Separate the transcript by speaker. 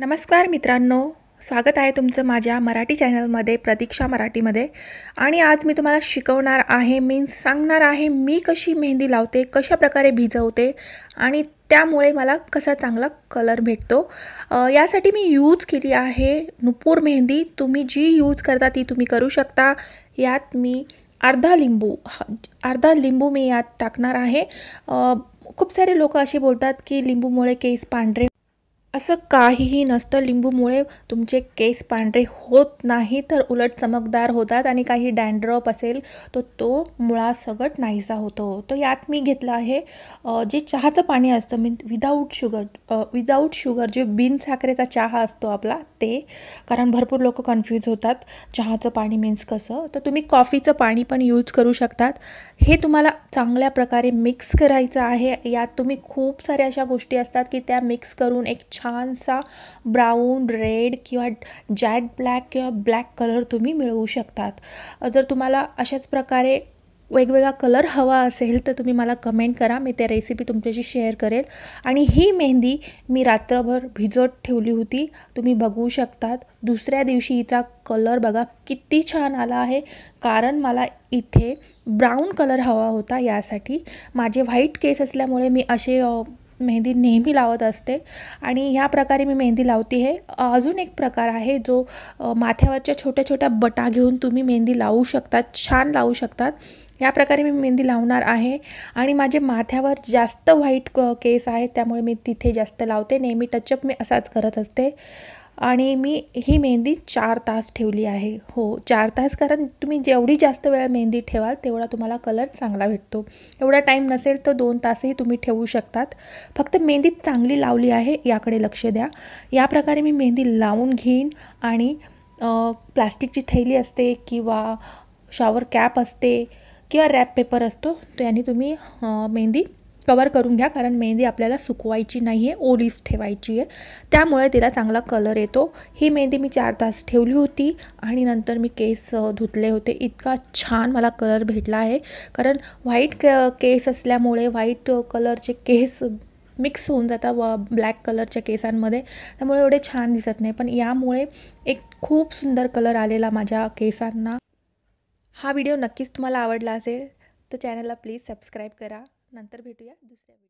Speaker 1: नमस्कार मित्रांनो स्वागत आहे तुमचं माझ्या मराठी चॅनलमध्ये प्रतीक्षा मराठीमध्ये आणि आज मी तुम्हाला शिकवणार आहे मीन्स सांगणार आहे मी कशी मेहंदी लावते कशा प्रकारे भिजवते आणि त्यामुळे मला कसा चांगला कलर भेटतो यासाठी मी यूज केली आहे नुपूर मेहंदी तुम्ही जी यूज करता ती तुम्ही करू शकता यात मी अर्धा लिंबू अर्धा लिंबू मी यात टाकणार आहे खूप सारे लोक असे बोलतात की लिंबूमुळे केस पांढरे असं काहीही नसतं लिंबूमुळे तुमचे केस पांढरे होत नाही तर उलट चमकदार होतात आणि काही डँड्रॉप असेल तर तो मुळासकट नाहीसा होतो तर यात मी घेतलं आहे जे चहाचं पाणी असतं मी विदाऊट शुगर विदाऊट शुगर जे बिन साखरेचा चहा असतो आपला ते कारण भरपूर लोक कन्फ्यूज होतात चहाचं पाणी मीन्स कसं तर तुम्ही कॉफीचं पाणी पण यूज करू शकतात हे तुम्हाला चांगल्या प्रकारे मिक्स करायचं आहे यात तुम्ही खूप साऱ्या अशा गोष्टी असतात की त्या मिक्स करून एक छान छानसा ब्राऊन रेड किंवा जॅट ब्लॅक किंवा ब्लॅक कलर तुम्ही मिळवू शकतात जर तुम्हाला अशाच प्रकारे वेगवेगळा कलर हवा असेल तर तुम्ही मला कमेंट करा मी त्या रेसिपी तुमच्याशी शेअर करेल आणि ही मेहंदी मी रात्रभर भिजत ठेवली होती तुम्ही बघू शकतात दुसऱ्या दिवशी हिचा कलर बघा किती छान आला आहे कारण मला इथे ब्राऊन कलर हवा होता यासाठी माझे व्हाईट केस असल्यामुळे मी असे मेहंदी नेहमी लावत असते आणि ह्या प्रकारे मी मेहंदी लावते हे अजून एक प्रकार आहे जो माथ्यावरच्या छोट्या छोट्या बटा घेऊन तुम्ही मेहंदी लावू शकतात छान लावू शकतात या प्रकारे मी मेहंदी लावणार आहे आणि माझे माथ्यावर जास्त व्हाईट केस आहे त्यामुळे मी तिथे जास्त लावते नेहमी टचअप मी असाच करत असते आणि मी ही मेहंदी चार तास ठेवली आहे हो चार तास कारण तुम्ही जेवढी जास्त वेळ मेहंदी ठेवाल तेवढा तुम्हाला कलर चांगला भेटतो एवढा टाईम नसेल तर दोन तासही तुम्ही ठेवू शकतात फक्त मेहंदी चांगली लावली आहे याकडे लक्ष द्या या प्रकारे मी मेहंदी लावून घेईन आणि प्लास्टिकची थैली असते किंवा शॉवर कॅप असते किंवा रॅप पेपर असतो याने तुम्ही मेहंदी कवर करून घ्या कारण मेहंदी आपल्याला सुकवायची नाही आहे ओलीच ठेवायची आहे त्यामुळे तिला चांगला कलर येतो ही मेहंदी मी चार तास ठेवली होती आणि नंतर मी केस धुतले होते इतका छान मला कलर भेटला आहे कारण व्हाईट के केस असल्यामुळे व्हाईट कलरचे केस मिक्स होऊन जातात व ब्लॅक कलरच्या केसांमध्ये त्यामुळे एवढे छान दिसत नाही पण यामुळे एक खूप सुंदर कलर आलेला माझ्या केसांना हा व्हिडिओ नक्कीच तुम्हाला आवडला असेल तर चॅनलला प्लीज सबस्क्राईब करा नंतर भेटूया दुसऱ्या व्हिडिओ